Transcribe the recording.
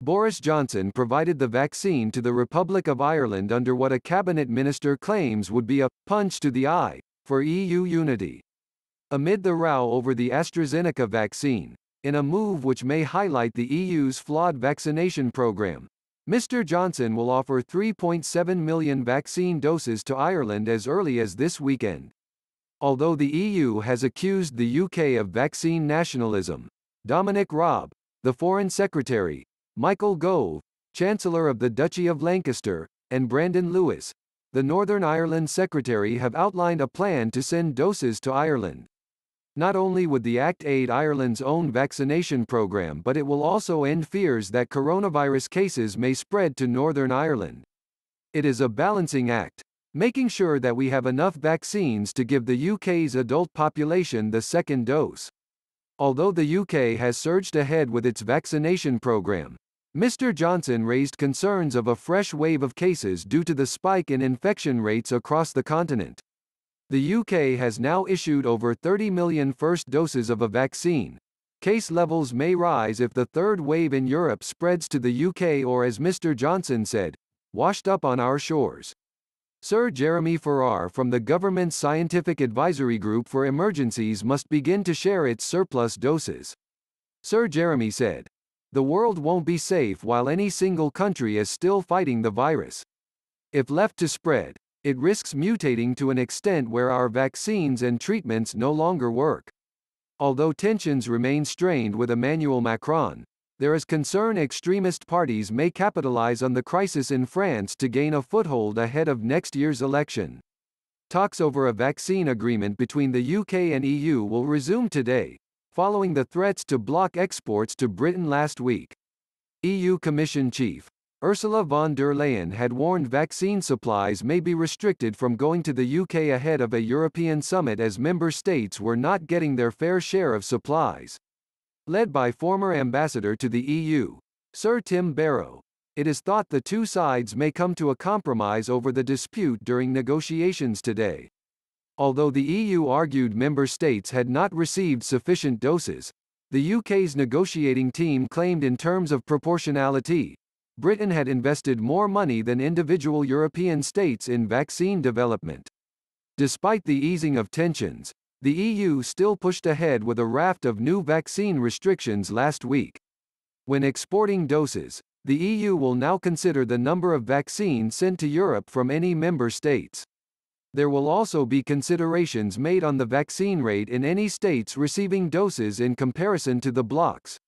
Boris Johnson provided the vaccine to the Republic of Ireland under what a cabinet minister claims would be a punch to the eye for EU unity. Amid the row over the AstraZeneca vaccine, in a move which may highlight the EU's flawed vaccination program, Mr. Johnson will offer 3.7 million vaccine doses to Ireland as early as this weekend. Although the EU has accused the UK of vaccine nationalism, Dominic Raab, the Foreign Secretary, Michael Gove, Chancellor of the Duchy of Lancaster, and Brandon Lewis, the Northern Ireland Secretary have outlined a plan to send doses to Ireland. Not only would the Act aid Ireland's own vaccination program but it will also end fears that coronavirus cases may spread to Northern Ireland. It is a balancing act, making sure that we have enough vaccines to give the UK's adult population the second dose. Although the UK has surged ahead with its vaccination program, Mr. Johnson raised concerns of a fresh wave of cases due to the spike in infection rates across the continent. The UK has now issued over 30 million first doses of a vaccine. Case levels may rise if the third wave in Europe spreads to the UK or, as Mr. Johnson said, washed up on our shores. Sir Jeremy Farrar from the government's Scientific Advisory Group for Emergencies must begin to share its surplus doses. Sir Jeremy said, the world won't be safe while any single country is still fighting the virus. If left to spread, it risks mutating to an extent where our vaccines and treatments no longer work. Although tensions remain strained with Emmanuel Macron, there is concern extremist parties may capitalize on the crisis in France to gain a foothold ahead of next year's election. Talks over a vaccine agreement between the UK and EU will resume today, Following the threats to block exports to Britain last week, EU Commission Chief Ursula von der Leyen had warned vaccine supplies may be restricted from going to the UK ahead of a European summit as member states were not getting their fair share of supplies. Led by former ambassador to the EU, Sir Tim Barrow, it is thought the two sides may come to a compromise over the dispute during negotiations today. Although the EU argued member states had not received sufficient doses, the UK's negotiating team claimed in terms of proportionality, Britain had invested more money than individual European states in vaccine development. Despite the easing of tensions, the EU still pushed ahead with a raft of new vaccine restrictions last week. When exporting doses, the EU will now consider the number of vaccines sent to Europe from any member states there will also be considerations made on the vaccine rate in any states receiving doses in comparison to the blocks.